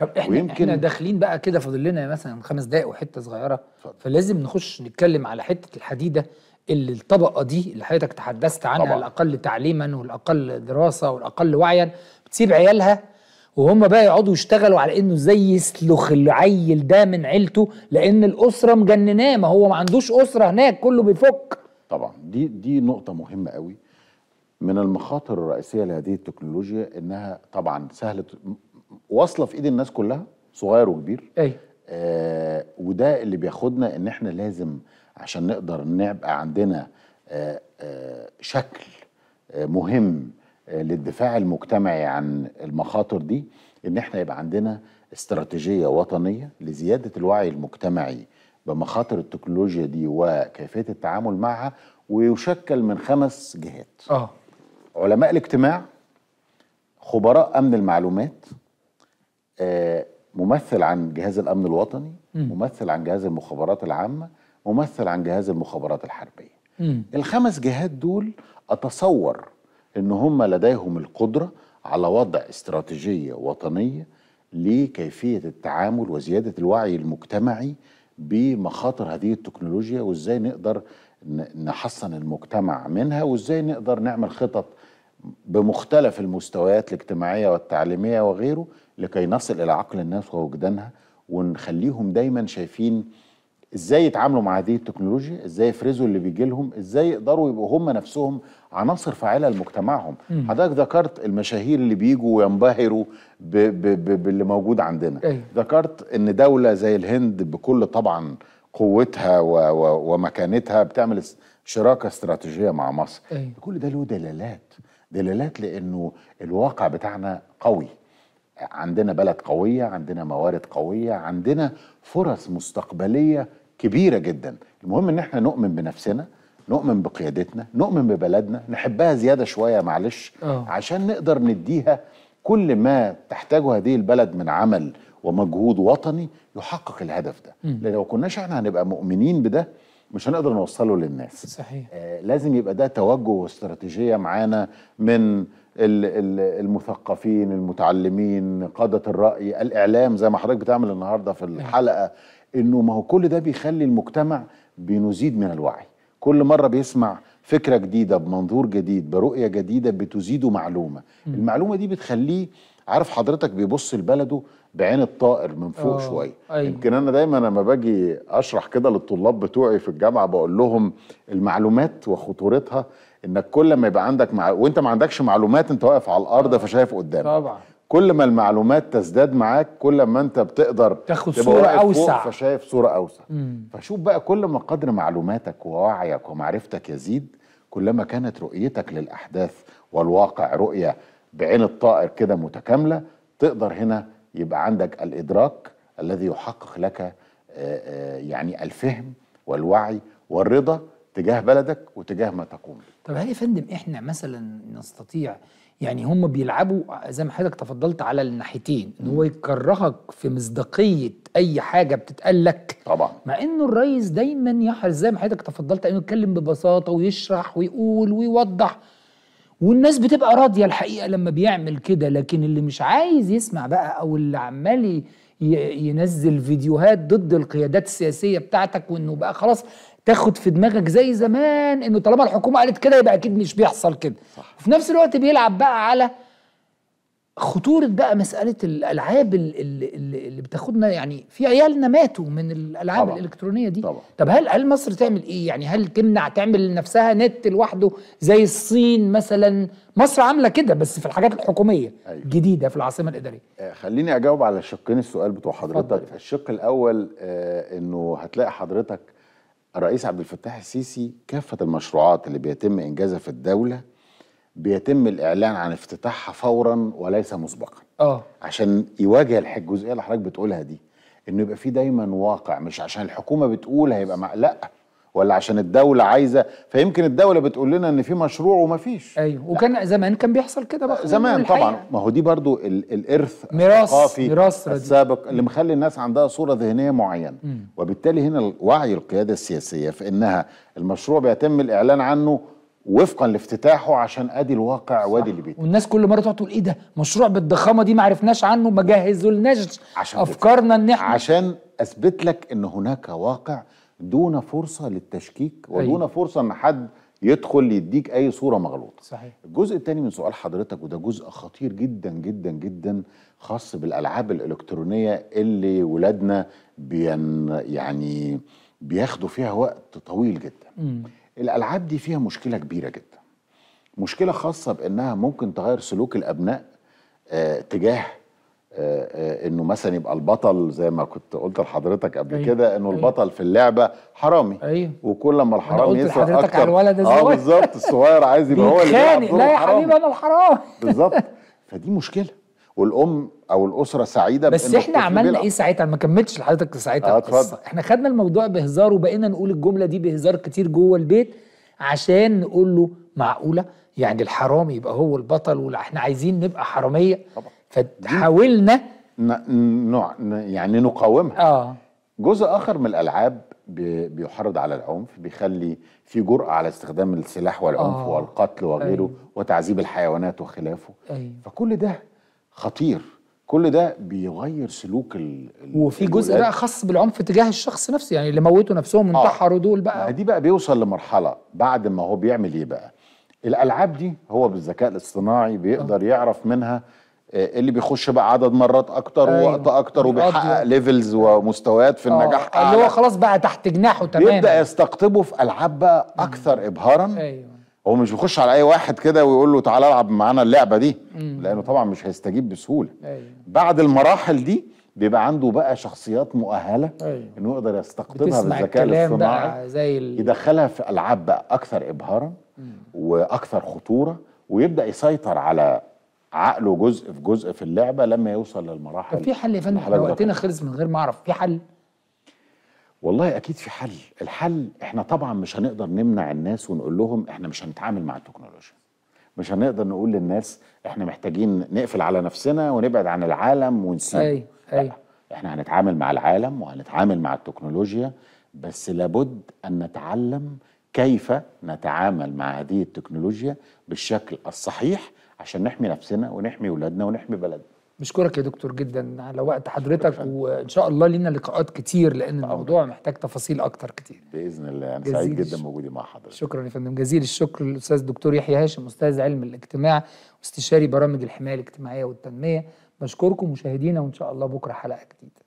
طب احنا ويمكن احنا داخلين بقى كده فاضل لنا مثلا خمس دقائق وحته صغيره فضل. فلازم نخش نتكلم على حته الحديده اللي الطبقه دي اللي حضرتك تحدثت عنها طبعا. الاقل تعليما والاقل دراسه والاقل وعيا بتسيب عيالها وهم بقى يقعدوا يشتغلوا على انه ازاي يسلخ العيل ده من عيلته لان الاسره مجنناه ما هو ما عندوش اسره هناك كله بيفك طبعا دي دي نقطه مهمه قوي من المخاطر الرئيسيه لهذه التكنولوجيا انها طبعا سهله واصله في ايد الناس كلها صغير وكبير ايوه آه وده اللي بياخدنا ان احنا لازم عشان نقدر نبقى عندنا آه آه شكل آه مهم آه للدفاع المجتمعي عن المخاطر دي ان احنا يبقى عندنا استراتيجيه وطنيه لزياده الوعي المجتمعي بمخاطر التكنولوجيا دي وكيفيه التعامل معها ويشكل من خمس جهات اه علماء الاجتماع خبراء امن المعلومات آه، ممثل عن جهاز الامن الوطني ممثل عن جهاز المخابرات العامه ممثل عن جهاز المخابرات الحربيه الخمس جهات دول اتصور ان هم لديهم القدره على وضع استراتيجيه وطنيه لكيفيه التعامل وزياده الوعي المجتمعي بمخاطر هذه التكنولوجيا وازاي نقدر نحصن المجتمع منها وازاي نقدر نعمل خطط بمختلف المستويات الاجتماعية والتعليمية وغيره لكي نصل إلى عقل الناس ووجدانها ونخليهم دايما شايفين ازاي يتعاملوا مع هذه التكنولوجيا ازاي يفرزوا اللي بيجي لهم ازاي يقدروا يبقوا هم نفسهم عناصر فاعله لمجتمعهم حضرتك ذكرت المشاهير اللي بيجوا وينبهروا ب ب ب باللي موجود عندنا أي. ذكرت ان دوله زي الهند بكل طبعا قوتها و و ومكانتها بتعمل شراكه استراتيجيه مع مصر أي. كل ده له دلالات دلالات لانه الواقع بتاعنا قوي عندنا بلد قويه عندنا موارد قويه عندنا فرص مستقبليه كبيره جدا المهم ان احنا نؤمن بنفسنا نؤمن بقيادتنا نؤمن ببلدنا نحبها زياده شويه معلش أوه. عشان نقدر نديها كل ما تحتاجه هذه البلد من عمل ومجهود وطني يحقق الهدف ده لان لو كناش احنا هنبقى مؤمنين بده مش هنقدر نوصله للناس صحيح آه لازم يبقى ده توجه واستراتيجيه معانا من المثقفين المتعلمين قادة الرأي الإعلام زي ما حضرتك بتعمل النهاردة في نعم. الحلقة إنه ما هو كل ده بيخلي المجتمع بنزيد من الوعي كل مرة بيسمع فكره جديده بمنظور جديد برؤيه جديده بتزيده معلومه م. المعلومه دي بتخليه عارف حضرتك بيبص لبلده بعين الطائر من فوق أوه. شويه أيوه. يمكن انا دايما لما باجي اشرح كده للطلاب بتوعي في الجامعه بقول لهم المعلومات وخطورتها انك كل ما يبقى عندك مع... وانت ما عندكش معلومات انت واقف على الارض فشايف قدامك طبعا كل ما المعلومات تزداد معاك كل ما انت بتقدر تاخد صوره اوسع فشايف صوره اوسع مم. فشوف بقى كل ما قدر معلوماتك ووعيك ومعرفتك يزيد كلما كانت رؤيتك للاحداث والواقع رؤيه بعين الطائر كده متكامله تقدر هنا يبقى عندك الادراك الذي يحقق لك آه، آه، يعني الفهم والوعي والرضا تجاه بلدك وتجاه ما تقوم طب هل يا فندم احنا مثلا نستطيع يعني هم بيلعبوا زي ما حضرتك تفضلت على الناحيتين ان هو يكرهك في مصداقيه اي حاجه بتتقال لك طبعا مع انه الرئيس دايما يحرص زي ما حضرتك تفضلت انه يتكلم ببساطه ويشرح ويقول ويوضح والناس بتبقى راضيه الحقيقه لما بيعمل كده لكن اللي مش عايز يسمع بقى او اللي عمال ينزل فيديوهات ضد القيادات السياسيه بتاعتك وانه بقى خلاص تاخد في دماغك زي زمان انه طالما الحكومه قالت كده يبقى اكيد مش بيحصل كده صح. وفي نفس الوقت بيلعب بقى على خطوره بقى مساله الالعاب اللي, اللي بتاخدنا يعني في عيالنا ماتوا من الالعاب طبعا. الالكترونيه دي طبعا. طب هل هل مصر تعمل ايه يعني هل تمنع تعمل لنفسها نت لوحده زي الصين مثلا مصر عامله كده بس في الحاجات الحكوميه أيوة. جديده في العاصمه الاداريه آه، خليني اجاوب على شقين السؤال بتوع حضرتك فضل. الشق الاول آه انه هتلاقي حضرتك الرئيس عبد الفتاح السيسي كافة المشروعات اللي بيتم إنجازها في الدولة بيتم الإعلان عن افتتاحها فورا وليس مسبقا اه عشان يواجه الجزئية اللي حضرتك بتقولها دي إنه يبقى في دايما واقع مش عشان الحكومة بتقول هيبقى مع... لأ ولا عشان الدوله عايزه فيمكن الدوله بتقول لنا ان في مشروع وما فيش ايوه لا. وكان زمان كان بيحصل كده بقى زمان طبعا ما هو دي برضو ال الارث الثقافي ميراث السابق اللي مخلي الناس عندها صوره ذهنيه معينه م. وبالتالي هنا وعي القياده السياسيه في انها المشروع بيتم الاعلان عنه وفقا لافتتاحه عشان ادي الواقع وادي اللي بيت والناس كل مره تقعد تقول ايه ده مشروع بالضخامه دي ما عرفناش عنه ما جهزولناش افكارنا ان احنا عشان اثبت لك ان هناك واقع دون فرصه للتشكيك ودون أيوة. فرصه ان حد يدخل يديك اي صوره مغلوطه صحيح الجزء الثاني من سؤال حضرتك وده جزء خطير جدا جدا جدا خاص بالالعاب الالكترونيه اللي ولادنا بين يعني بياخدوا فيها وقت طويل جدا م. الالعاب دي فيها مشكله كبيره جدا مشكله خاصه بانها ممكن تغير سلوك الابناء آه، تجاه آه، آه، انه مثلا يبقى البطل زي ما كنت قلت لحضرتك قبل أيوة. كده انه أيوة. البطل في اللعبه حرامي أيوة. وكل ما الحرامي يسرق اكتر حضرتك على الولد اه بالظبط الصغير عايز يبقى هو اللي لا يا حبيبي انا الحرام بالظبط فدي مشكله والام او الاسره سعيده بس احنا عملنا ايه ساعتها ما كملتش لحضرتك ساعتها آه، القصه آه احنا خدنا الموضوع بهزار وبقينا نقول الجمله دي بهزار كتير جوه البيت عشان نقول له معقوله يعني الحرامي يبقى هو البطل واحنا عايزين نبقى حراميه طبعا فحاولنا نوع يعني نقاومها اه جزء اخر من الالعاب بيحرض على العنف بيخلي في جرأة على استخدام السلاح والعنف آه. والقتل وغيره أي. أيوه. وتعذيب الحيوانات وخلافه أيوه. فكل ده خطير كل ده بيغير سلوك ال وفي جزء بقى خاص بالعنف تجاه الشخص نفسه يعني اللي موتوا نفسهم آه. وانتحروا آه. دول بقى دي بقى بيوصل لمرحلة بعد ما هو بيعمل ايه بقى الالعاب دي هو بالذكاء الاصطناعي بيقدر آه. يعرف منها آه، اللي بيخش بقى عدد مرات اكتر أيوة. ووقت اكتر وبيحقق ليفلز ومستويات في النجاح آه، اعلى اللي هو خلاص بقى تحت جناحه تماما يبدا يستقطبه في العاب بقى اكثر ابهارا ايوه هو مش بيخش على اي واحد كده ويقول له تعالى العب معانا اللعبه دي مم. لانه طبعا مش هيستجيب بسهوله أيوة. بعد المراحل دي بيبقى عنده بقى شخصيات مؤهله أيوة. انه يقدر يستقطبها بالذكاء الاصطناعي زي ال... يدخلها في العاب بقى اكثر ابهارا مم. واكثر خطوره ويبدا يسيطر على عقله جزء في جزء في اللعبه لما يوصل للمراحل طب في حل يا فندم وقتنا خلص من غير ما اعرف في حل والله اكيد في حل الحل احنا طبعا مش هنقدر نمنع الناس ونقول لهم احنا مش هنتعامل مع التكنولوجيا مش هنقدر نقول للناس احنا محتاجين نقفل على نفسنا ونبعد عن العالم ونسيب أي. أي. احنا هنتعامل مع العالم وهنتعامل مع التكنولوجيا بس لابد ان نتعلم كيف نتعامل مع هذه التكنولوجيا بالشكل الصحيح عشان نحمي نفسنا ونحمي ولادنا ونحمي بلدنا بشكرك يا دكتور جدا على وقت حضرتك وان شاء الله لينا لقاءات كتير لان الموضوع محتاج تفاصيل اكتر كتير باذن الله انا سعيد جدا بوجودي مع حضرتك شكرا يا فندم جزيل الشكر للاستاذ دكتور يحيى هاشم استاذ علم الاجتماع واستشاري برامج الحمايه الاجتماعيه والتنميه بشكركم مشاهدينا وان شاء الله بكره حلقه جديده